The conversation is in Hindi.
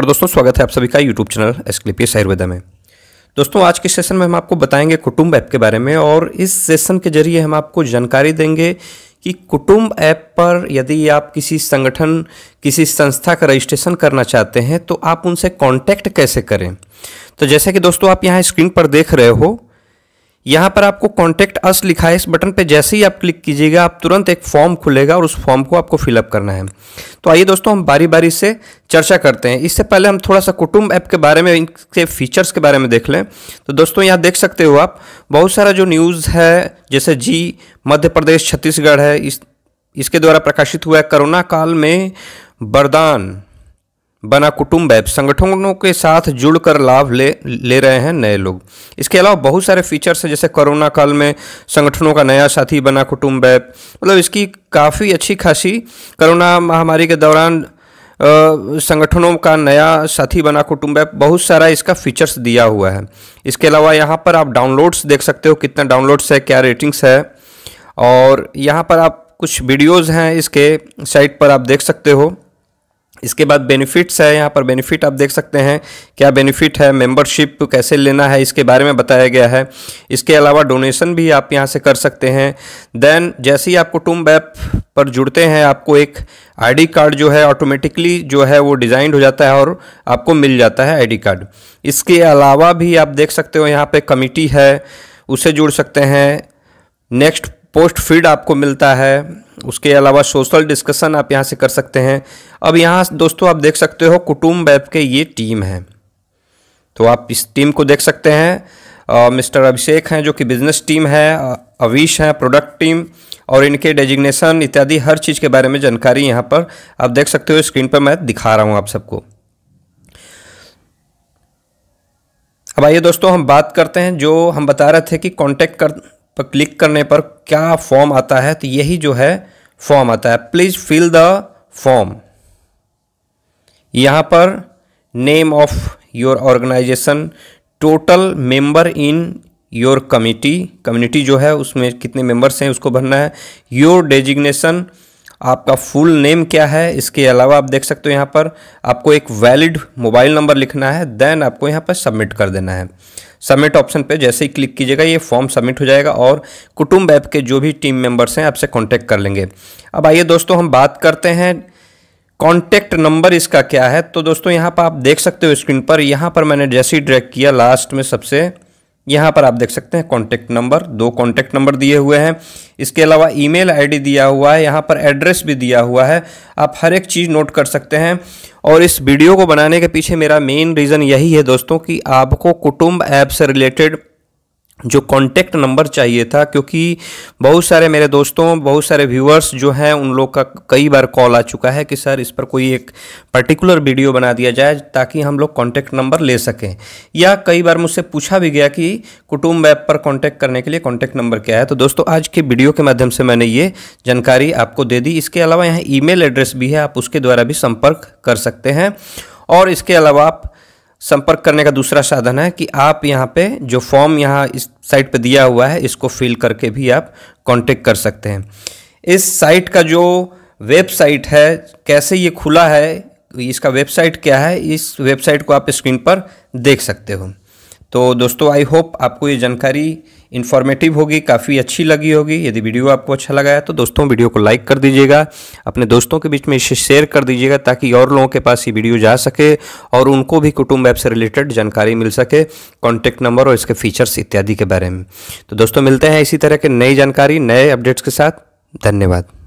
और दोस्तों स्वागत है आप सभी का यूट्यूब चैनल एस्क्लिपियस आयुर्वेदा में दोस्तों आज के सेशन में हम आपको बताएंगे कुटुंब ऐप के बारे में और इस सेशन के जरिए हम आपको जानकारी देंगे कि कुटुंब ऐप पर यदि आप किसी संगठन किसी संस्था का रजिस्ट्रेशन करना चाहते हैं तो आप उनसे कॉन्टैक्ट कैसे करें तो जैसे कि दोस्तों आप यहाँ स्क्रीन पर देख रहे हो यहाँ पर आपको कॉन्टैक्ट अस लिखा है इस बटन पे जैसे ही आप क्लिक कीजिएगा आप तुरंत एक फॉर्म खुलेगा और उस फॉर्म को आपको फिलअप करना है तो आइए दोस्तों हम बारी बारी से चर्चा करते हैं इससे पहले हम थोड़ा सा कुटुम्ब ऐप के बारे में इनके फीचर्स के बारे में देख लें तो दोस्तों यहाँ देख सकते हो आप बहुत सारा जो न्यूज़ है जैसे जी मध्य प्रदेश छत्तीसगढ़ है इस इसके द्वारा प्रकाशित हुआ है कोरोना काल में वरदान बना कुटुम्ब ऐप संगठनों के साथ जुड़कर लाभ ले ले रहे हैं नए लोग इसके अलावा बहुत सारे फीचर्स हैं जैसे कोरोना काल में संगठनों का नया साथी बना कुटुम्ब ऐप मतलब इसकी काफ़ी अच्छी खासी कोरोना महामारी के दौरान संगठनों का नया साथी बना कुटुम्ब ऐप बहुत सारा इसका फीचर्स दिया हुआ है इसके अलावा यहाँ पर आप डाउनलोड्स देख सकते हो कितना डाउनलोड्स है क्या रेटिंग्स है और यहाँ पर आप कुछ वीडियोज़ हैं इसके साइट पर आप देख सकते हो इसके बाद बेनिफिट्स है यहाँ पर बेनिफिट आप देख सकते हैं क्या बेनिफिट है मेंबरशिप कैसे लेना है इसके बारे में बताया गया है इसके अलावा डोनेशन भी आप यहाँ से कर सकते हैं देन जैसे ही आपको टूम ऐप पर जुड़ते हैं आपको एक आईडी कार्ड जो है ऑटोमेटिकली जो है वो डिज़ाइंड हो जाता है और आपको मिल जाता है आई कार्ड इसके अलावा भी आप देख सकते हो यहाँ पर कमिटी है उसे जुड़ सकते हैं नेक्स्ट पोस्ट फीड आपको मिलता है उसके अलावा सोशल डिस्कशन आप यहाँ से कर सकते हैं अब यहाँ दोस्तों आप देख सकते हो कुटुम्ब ऐप के ये टीम है तो आप इस टीम को देख सकते हैं मिस्टर अभिषेक हैं जो कि बिजनेस टीम है अवीश हैं प्रोडक्ट टीम और इनके डेजिग्नेशन इत्यादि हर चीज़ के बारे में जानकारी यहाँ पर आप देख सकते हो स्क्रीन पर मैं दिखा रहा हूँ आप सबको अब आइए दोस्तों हम बात करते हैं जो हम बता रहे थे कि कांटेक्ट कर पर क्लिक करने पर क्या फॉर्म आता है तो यही जो है फॉर्म आता है प्लीज़ फिल द फॉर्म यहां पर name of your organization total member in your committee community जो है उसमें कितने मेंबर्स हैं उसको भरना है योर डेजिग्नेशन आपका फुल नेम क्या है इसके अलावा आप देख सकते हो यहाँ पर आपको एक वैलिड मोबाइल नंबर लिखना है देन आपको यहाँ पर सबमिट कर देना है सबमिट ऑप्शन पे जैसे ही क्लिक कीजिएगा ये फॉर्म सबमिट हो जाएगा और कुटुम्ब ऐप के जो भी टीम मेंबर्स हैं आपसे कॉन्टैक्ट कर लेंगे अब आइए दोस्तों हम बात करते हैं कॉन्टैक्ट नंबर इसका क्या है तो दोस्तों यहाँ पर आप देख सकते हो स्क्रीन पर यहाँ पर मैंने जैसे ही ड्रैक किया लास्ट में सबसे यहाँ पर आप देख सकते हैं कॉन्टैक्ट नंबर दो कॉन्टैक्ट नंबर दिए हुए हैं इसके अलावा ईमेल आईडी दिया हुआ है यहाँ पर एड्रेस भी दिया हुआ है आप हर एक चीज़ नोट कर सकते हैं और इस वीडियो को बनाने के पीछे मेरा मेन रीज़न यही है दोस्तों कि आपको कुटुम्ब ऐप से रिलेटेड जो कॉन्टैक्ट नंबर चाहिए था क्योंकि बहुत सारे मेरे दोस्तों बहुत सारे व्यूअर्स जो हैं उन लोग का कई बार कॉल आ चुका है कि सर इस पर कोई एक पर्टिकुलर वीडियो बना दिया जाए ताकि हम लोग कॉन्टैक्ट नंबर ले सकें या कई बार मुझसे पूछा भी गया कि कुटुम्ब ऐप पर कॉन्टैक्ट करने के लिए कॉन्टैक्ट नंबर क्या है तो दोस्तों आज के वीडियो के माध्यम से मैंने ये जानकारी आपको दे दी इसके अलावा यहाँ ई एड्रेस भी है आप उसके द्वारा भी संपर्क कर सकते हैं और इसके अलावा आप संपर्क करने का दूसरा साधन है कि आप यहाँ पे जो फॉर्म यहाँ इस साइट पे दिया हुआ है इसको फिल करके भी आप कांटेक्ट कर सकते हैं इस साइट का जो वेबसाइट है कैसे ये खुला है इसका वेबसाइट क्या है इस वेबसाइट को आप स्क्रीन पर देख सकते हो तो दोस्तों आई होप आपको ये जानकारी इन्फॉर्मेटिव होगी काफ़ी अच्छी लगी होगी यदि वीडियो आपको अच्छा लगा है तो दोस्तों वीडियो को लाइक कर दीजिएगा अपने दोस्तों के बीच में इसे शेयर कर दीजिएगा ताकि और लोगों के पास ये वीडियो जा सके और उनको भी कुटुंब ऐप से रिलेटेड जानकारी मिल सके कॉन्टैक्ट नंबर और इसके फीचर्स इत्यादि के बारे में तो दोस्तों मिलते हैं इसी तरह के नई जानकारी नए अपडेट्स के साथ धन्यवाद